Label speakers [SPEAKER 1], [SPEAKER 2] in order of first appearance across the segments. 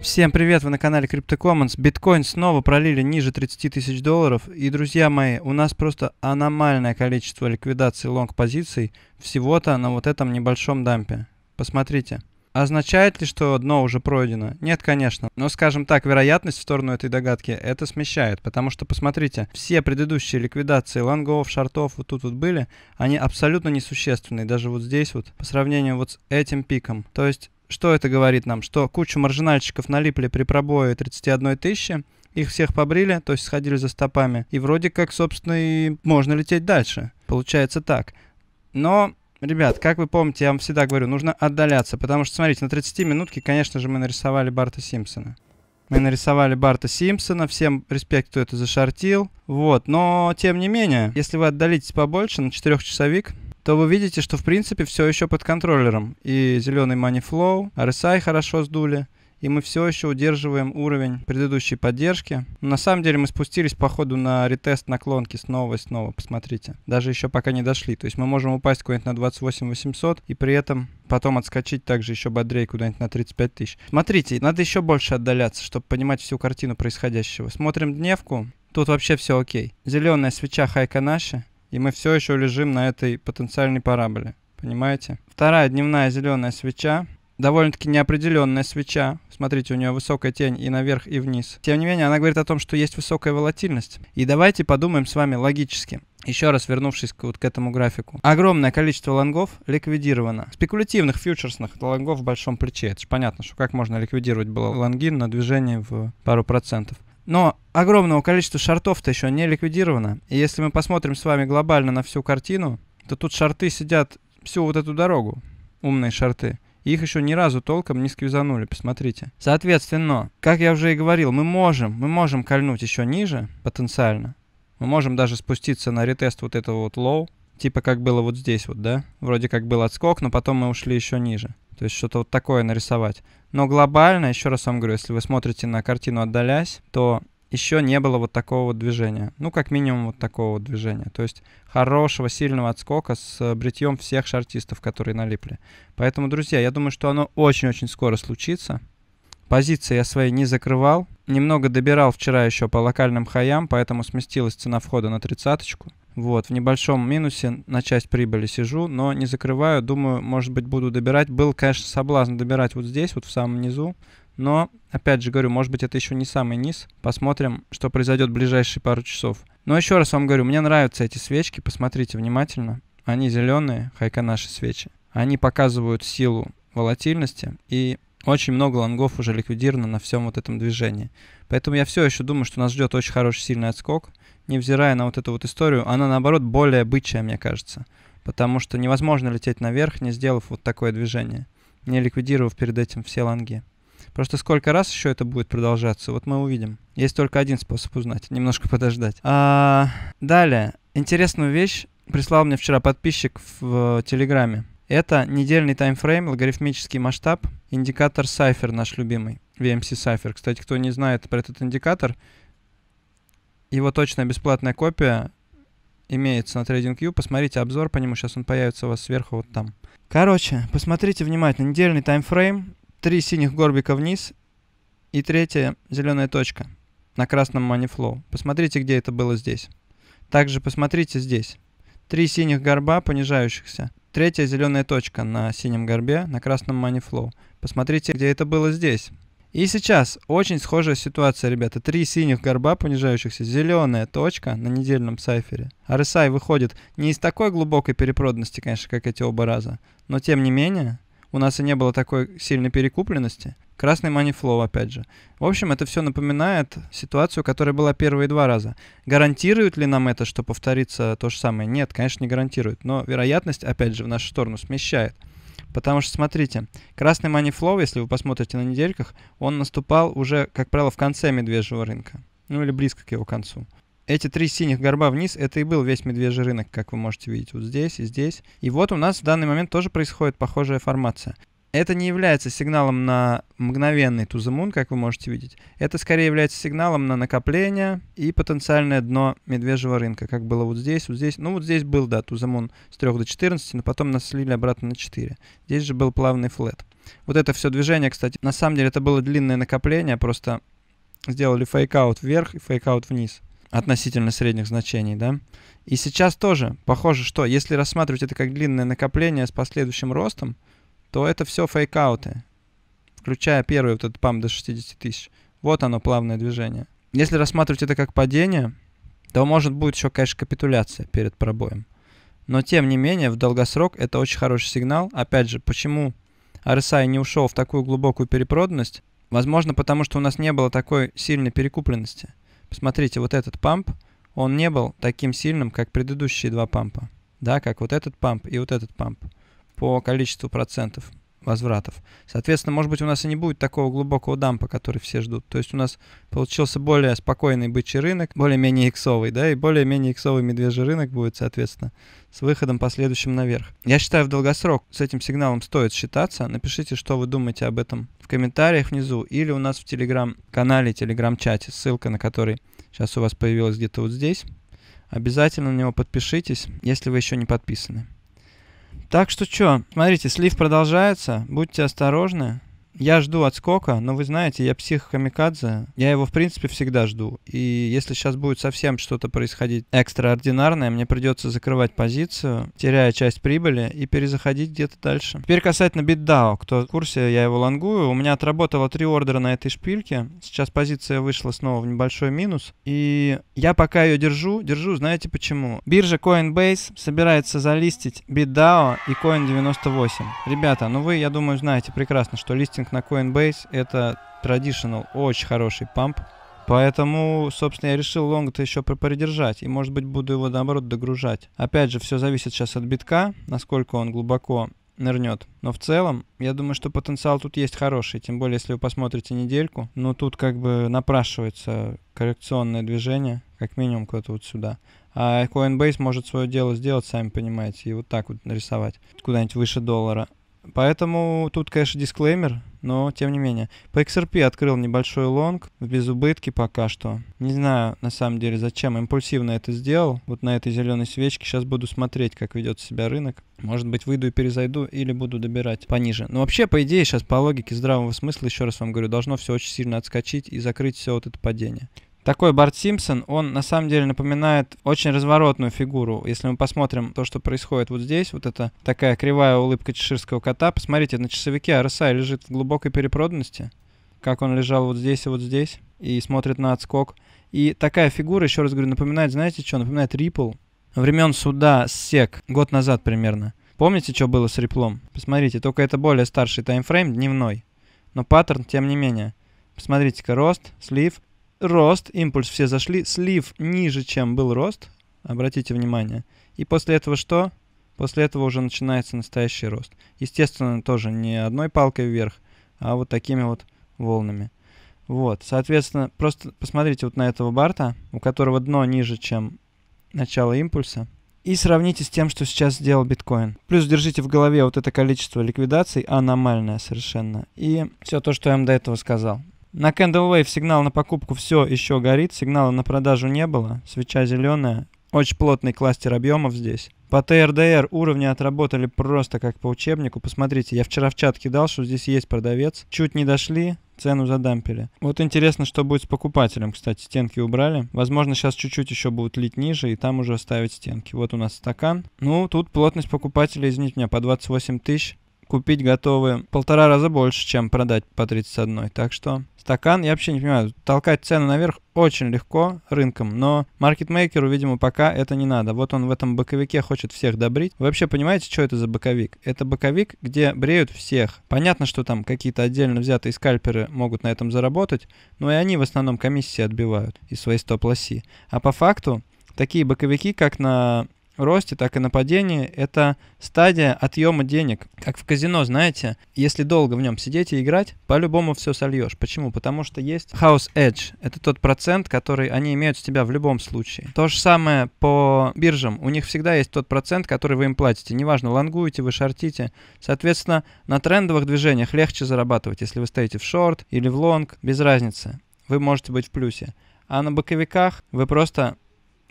[SPEAKER 1] Всем привет, вы на канале Crypto Commons. Биткоин снова пролили ниже 30 тысяч долларов. И, друзья мои, у нас просто аномальное количество ликвидаций лонг-позиций всего-то на вот этом небольшом дампе. Посмотрите. Означает ли, что дно уже пройдено? Нет, конечно. Но, скажем так, вероятность в сторону этой догадки это смещает, потому что, посмотрите, все предыдущие ликвидации лонгов, шартов вот тут вот были, они абсолютно несущественные, даже вот здесь вот, по сравнению вот с этим пиком. То есть что это говорит нам? Что кучу маржинальщиков налипли при пробое 31 тысячи, их всех побрили, то есть сходили за стопами, и вроде как, собственно, и можно лететь дальше. Получается так. Но Ребят, как вы помните, я вам всегда говорю, нужно отдаляться, потому что, смотрите, на 30 минутке, конечно же, мы нарисовали Барта Симпсона. Мы нарисовали Барта Симпсона, всем респект, кто это зашортил. Вот, но, тем не менее, если вы отдалитесь побольше на 4-часовик, то вы видите, что в принципе все еще под контроллером. И зеленый money flow, RSI хорошо сдули, и мы все еще удерживаем уровень предыдущей поддержки. На самом деле мы спустились по ходу на ретест наклонки снова и снова, посмотрите. Даже еще пока не дошли. То есть мы можем упасть куда-нибудь на 28 800 и при этом потом отскочить также еще бодрее куда-нибудь на 35 тысяч. Смотрите, надо еще больше отдаляться, чтобы понимать всю картину происходящего. Смотрим дневку. Тут вообще все окей. Зеленая свеча Хайканаши и мы все еще лежим на этой потенциальной параболе. Понимаете? Вторая дневная зеленая свеча довольно-таки неопределенная свеча. Смотрите, у нее высокая тень и наверх, и вниз. Тем не менее, она говорит о том, что есть высокая волатильность. И давайте подумаем с вами логически. Еще раз вернувшись к, вот к этому графику. Огромное количество лонгов ликвидировано. Спекулятивных фьючерсных лонгов в большом плече. Это же понятно, что как можно ликвидировать было лонги на движении в пару процентов. Но огромного количества шартов-то еще не ликвидировано. И если мы посмотрим с вами глобально на всю картину, то тут шарты сидят всю вот эту дорогу. Умные шарты. Их еще ни разу толком не сквизанули, посмотрите. Соответственно, как я уже и говорил, мы можем, мы можем кольнуть еще ниже потенциально. Мы можем даже спуститься на ретест вот этого вот лоу, типа как было вот здесь вот, да? Вроде как был отскок, но потом мы ушли еще ниже. То есть что-то вот такое нарисовать. Но глобально, еще раз вам говорю, если вы смотрите на картину отдалясь, то еще не было вот такого вот движения. Ну, как минимум, вот такого вот движения. То есть хорошего, сильного отскока с э, бритьем всех шартистов, которые налипли. Поэтому, друзья, я думаю, что оно очень-очень скоро случится. Позиции я свои не закрывал. Немного добирал вчера еще по локальным хаям, поэтому сместилась цена входа на тридцаточку. Вот, в небольшом минусе на часть прибыли сижу, но не закрываю. Думаю, может быть, буду добирать. Был, конечно, соблазн добирать вот здесь, вот в самом низу. Но, опять же говорю, может быть, это еще не самый низ. Посмотрим, что произойдет в ближайшие пару часов. Но еще раз вам говорю, мне нравятся эти свечки. Посмотрите внимательно. Они зеленые, хайка наши свечи. Они показывают силу волатильности. И очень много лонгов уже ликвидировано на всем вот этом движении. Поэтому я все еще думаю, что нас ждет очень хороший сильный отскок невзирая на вот эту вот историю, она наоборот более бычья, мне кажется. Потому что невозможно лететь наверх, не сделав вот такое движение, не ликвидировав перед этим все лонги. Просто сколько раз еще это будет продолжаться, вот мы увидим. Есть только один способ узнать, немножко подождать. А, далее, интересную вещь прислал мне вчера подписчик в э, Телеграме. Это недельный таймфрейм, логарифмический масштаб, индикатор Cypher наш любимый, VMC Cypher. Кстати, кто не знает про этот индикатор, его точная бесплатная копия имеется на TradingView. Посмотрите обзор по нему, сейчас он появится у вас сверху вот там. Короче, посмотрите внимательно. Недельный таймфрейм, три синих горбика вниз и третья зеленая точка на красном money flow. Посмотрите, где это было здесь. Также посмотрите здесь. Три синих горба понижающихся. Третья зеленая точка на синем горбе на красном money flow. Посмотрите, где это было здесь. И сейчас очень схожая ситуация, ребята. Три синих горба понижающихся, зеленая точка на недельном сайфере. RSI выходит не из такой глубокой перепроданности, конечно, как эти оба раза, но тем не менее у нас и не было такой сильной перекупленности. Красный money flow, опять же. В общем, это все напоминает ситуацию, которая была первые два раза. Гарантирует ли нам это, что повторится то же самое? Нет, конечно, не гарантирует. Но вероятность, опять же, в нашу сторону смещает. Потому что, смотрите, красный манифлоу, если вы посмотрите на недельках, он наступал уже, как правило, в конце медвежьего рынка. Ну или близко к его концу. Эти три синих горба вниз, это и был весь медвежий рынок, как вы можете видеть, вот здесь и здесь. И вот у нас в данный момент тоже происходит похожая формация это не является сигналом на мгновенный to the moon, как вы можете видеть. Это скорее является сигналом на накопление и потенциальное дно медвежьего рынка, как было вот здесь, вот здесь. Ну вот здесь был, да, to the moon с 3 до 14, но потом нас слили обратно на 4. Здесь же был плавный флет. Вот это все движение, кстати, на самом деле это было длинное накопление, просто сделали фейкаут вверх и фейкаут вниз относительно средних значений, да. И сейчас тоже похоже, что если рассматривать это как длинное накопление с последующим ростом, то это все фейкауты, включая первый вот этот памп до 60 тысяч. Вот оно, плавное движение. Если рассматривать это как падение, то может будет еще, конечно, капитуляция перед пробоем. Но тем не менее, в долгосрок это очень хороший сигнал. Опять же, почему RSI не ушел в такую глубокую перепроданность? Возможно, потому что у нас не было такой сильной перекупленности. Посмотрите, вот этот памп, он не был таким сильным, как предыдущие два пампа. Да, как вот этот памп и вот этот памп по количеству процентов возвратов. Соответственно, может быть, у нас и не будет такого глубокого дампа, который все ждут. То есть у нас получился более спокойный бычий рынок, более-менее иксовый, да, и более-менее иксовый медвежий рынок будет, соответственно, с выходом последующим наверх. Я считаю, в долгосрок с этим сигналом стоит считаться. Напишите, что вы думаете об этом в комментариях внизу или у нас в телеграм-канале, телеграм-чате, ссылка на который сейчас у вас появилась где-то вот здесь. Обязательно на него подпишитесь, если вы еще не подписаны. Так что чё, смотрите, слив продолжается, будьте осторожны. Я жду отскока, но вы знаете, я псих Я его, в принципе, всегда жду. И если сейчас будет совсем что-то происходить экстраординарное, мне придется закрывать позицию, теряя часть прибыли и перезаходить где-то дальше. Теперь касательно BitDAO. Кто в курсе, я его лонгую. У меня отработало три ордера на этой шпильке. Сейчас позиция вышла снова в небольшой минус. И я пока ее держу. Держу, знаете почему? Биржа Coinbase собирается залистить BitDAO и Coin98. Ребята, ну вы, я думаю, знаете прекрасно, что листинг стейкинг на Coinbase это traditional, очень хороший памп. Поэтому, собственно, я решил лонг-то еще придержать И, может быть, буду его, наоборот, догружать. Опять же, все зависит сейчас от битка, насколько он глубоко нырнет. Но в целом, я думаю, что потенциал тут есть хороший. Тем более, если вы посмотрите недельку. Но тут как бы напрашивается коррекционное движение, как минимум куда-то вот сюда. А Coinbase может свое дело сделать, сами понимаете, и вот так вот нарисовать куда-нибудь выше доллара. Поэтому тут, конечно, дисклеймер, но тем не менее. По XRP открыл небольшой лонг, без убытки пока что. Не знаю, на самом деле, зачем импульсивно это сделал. Вот на этой зеленой свечке сейчас буду смотреть, как ведет себя рынок. Может быть, выйду и перезайду, или буду добирать пониже. Но вообще, по идее, сейчас по логике здравого смысла, еще раз вам говорю, должно все очень сильно отскочить и закрыть все вот это падение такой Барт Симпсон, он на самом деле напоминает очень разворотную фигуру. Если мы посмотрим то, что происходит вот здесь, вот это такая кривая улыбка чеширского кота. Посмотрите, на часовике RSI а лежит в глубокой перепроданности, как он лежал вот здесь и вот здесь, и смотрит на отскок. И такая фигура, еще раз говорю, напоминает, знаете что, напоминает Ripple времен суда СЕК, год назад примерно. Помните, что было с Риплом? Посмотрите, только это более старший таймфрейм, дневной. Но паттерн, тем не менее. Посмотрите-ка, рост, слив, рост, импульс все зашли, слив ниже, чем был рост, обратите внимание. И после этого что? После этого уже начинается настоящий рост. Естественно, тоже не одной палкой вверх, а вот такими вот волнами. Вот, соответственно, просто посмотрите вот на этого барта, у которого дно ниже, чем начало импульса. И сравните с тем, что сейчас сделал биткоин. Плюс держите в голове вот это количество ликвидаций, аномальное совершенно. И все то, что я вам до этого сказал. На Candle Wave сигнал на покупку все еще горит, сигнала на продажу не было, свеча зеленая, очень плотный кластер объемов здесь. По ТРДР уровни отработали просто как по учебнику. Посмотрите, я вчера в чат кидал, что здесь есть продавец. Чуть не дошли, цену задампили. Вот интересно, что будет с покупателем. Кстати, стенки убрали. Возможно, сейчас чуть-чуть еще будут лить ниже, и там уже оставить стенки. Вот у нас стакан. Ну, тут плотность покупателя, извините меня, по 28 тысяч купить готовы полтора раза больше, чем продать по 31. Так что стакан, я вообще не понимаю, толкать цены наверх очень легко рынком, но маркетмейкеру, видимо, пока это не надо. Вот он в этом боковике хочет всех добрить. Вы вообще понимаете, что это за боковик? Это боковик, где бреют всех. Понятно, что там какие-то отдельно взятые скальперы могут на этом заработать, но и они в основном комиссии отбивают из своей стоп-лоси. А по факту такие боковики, как на росте, так и на падении, это стадия отъема денег. Как в казино, знаете, если долго в нем сидеть и играть, по-любому все сольешь. Почему? Потому что есть house edge. Это тот процент, который они имеют с тебя в любом случае. То же самое по биржам. У них всегда есть тот процент, который вы им платите. Неважно, лонгуете, вы шортите. Соответственно, на трендовых движениях легче зарабатывать, если вы стоите в шорт или в лонг, без разницы. Вы можете быть в плюсе. А на боковиках вы просто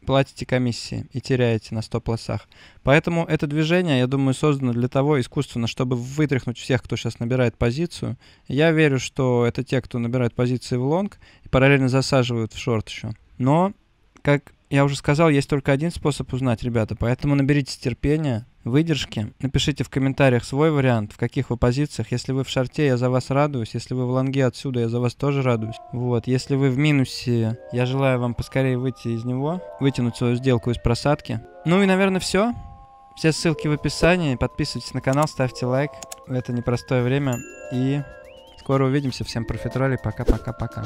[SPEAKER 1] платите комиссии и теряете на 100 плюсах. Поэтому это движение, я думаю, создано для того искусственно, чтобы вытряхнуть всех, кто сейчас набирает позицию. Я верю, что это те, кто набирает позиции в лонг и параллельно засаживают в шорт еще. Но, как я уже сказал, есть только один способ узнать, ребята, поэтому наберитесь терпения, выдержки. Напишите в комментариях свой вариант, в каких вы позициях. Если вы в шарте, я за вас радуюсь. Если вы в лонге отсюда, я за вас тоже радуюсь. Вот, если вы в минусе, я желаю вам поскорее выйти из него, вытянуть свою сделку из просадки. Ну и, наверное, все. Все ссылки в описании. Подписывайтесь на канал, ставьте лайк. это непростое время. И скоро увидимся. Всем профитроли. Пока-пока-пока.